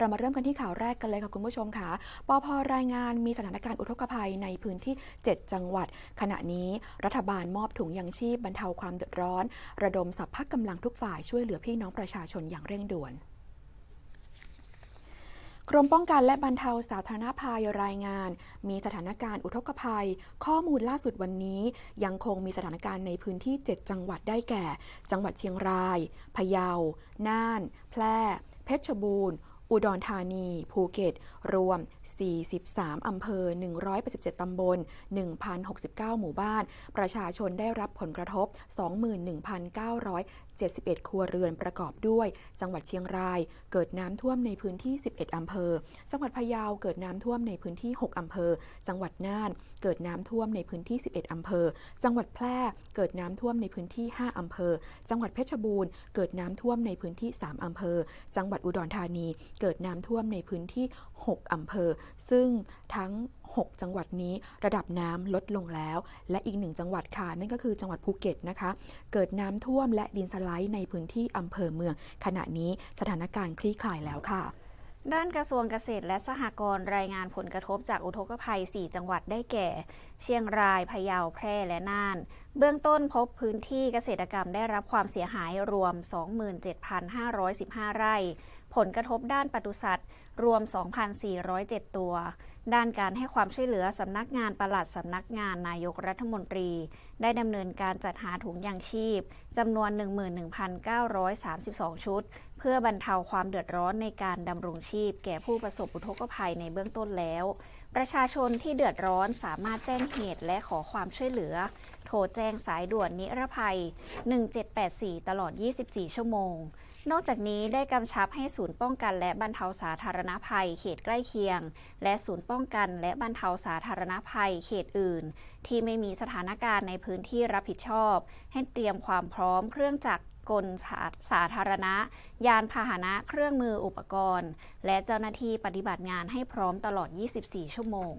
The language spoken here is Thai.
เรามาเริ่มกันที่ข่าวแรกกันเลยค่ะคุณผู้ชมค่ะปอพรายงานมีสถานการณ์อุทกภัยในพื้นที่ 7 จังหวัด ขณะนี้รัฐบาลมอบถุงยังชีพบรรเทาความเดือดร้อน ระดมสัพพะกำลังทุกฝ่ายช่วยเหลือพี่น้องประชาชนอย่างเร่งด่วน กรมป้องกันและบรรเทาสาธารณภัยรายงาน มีสถานการณ์อุทกภัย ข้อมูลล่าสุดวันนี้ยังคงมีสถานการณ์ในพื้นที่ 7 จังหวัดได้แก่ จังหวัดเชียงรายพะเยาน่าน แพร่ เพชรบูรณ์อุดรธานีภูเก็ตรวม 43อำเภอ187ตำบล1,069 หมู่บ้าน ประชาชนได้รับผลกระทบ 21,971 ครัวเรือน ประกอบด้วย จังหวัดเชียงราย เกิดน้ำท่วมในพื้นที่ 11อำเภอ จังหวัดพะเยา เกิดน้ำท่วมในพื้นที่ 6อำเภอ จังหวัดน่าน เกิดน้ำท่วมในพื้นที่ 11อำเภอ จังหวัดแพร่ เกิดน้ำท่วมในพื้นที่ 5อำเภอ จังหวัดเพชรบูรณ์ เกิดน้ำท่วมในพื้นที่ 3อำเภอ จังหวัดอุดรธานีเกิดน้ำท่วมในพื้นที่ 6 อำเภอ ซึ่งทั้ง 6 จังหวัดนี้ระดับน้ำลดลงแล้ว และอีกหนึ่งจังหวัดค่ะ นั่นก็คือจังหวัดภูเก็ตนะคะ เกิดน้ำท่วมและดินสไลด์ในพื้นที่อำเภอเมือง ขณะนี้สถานการณ์คลี่คลายแล้วค่ะด้านกระทรวงเกษตรและสหกรณ์รายงานผลกระทบจากอุทกภัย 4 จังหวัดได้แก่ เชียงรายพะเยาแพร่และน่าน เบื้องต้นพบพื้นที่เกษตรกรรมได้รับความเสียหายรวม 27,515 ไร่ ผลกระทบด้านปศุสัตว์ รวม 2,407 ตัว ด้านการให้ความช่วยเหลือสำนักงานประหลัดสำนักงานนายกรัฐมนตรี ได้ดำเนินการจัดหาถุงยางชีพจำนวน 11,932 ชุดเพื่อบรรเทาความเดือดร้อนในการดำรงชีพแก่ผู้ประสบอุทกภัยในเบื้องต้นแล้ว ประชาชนที่เดือดร้อนสามารถแจ้งเหตุและขอความช่วยเหลือ โทรแจ้งสายด่วนนิรภัย 1784 ตลอด 24 ชั่วโมง นอกจากนี้ได้กำชับให้ศูนย์ป้องกัน และบรรเทาสาธารณภัยเขตใกล้เคียง และศูนย์ป้องกัน และบรรเทาสาธารณภัยเขตอื่น ที่ไม่มีสถานการณ์ในพื้นที่รับผิดชอบ ให้เตรียมความพร้อมเครื่องจักรกลสาสาธารณะ ยานพาหนะเครื่องมืออุปกรณ์ และเจ้าหน้าที่ปฏิบัติงานให้พร้อมตลอด 24 ชั่วโมง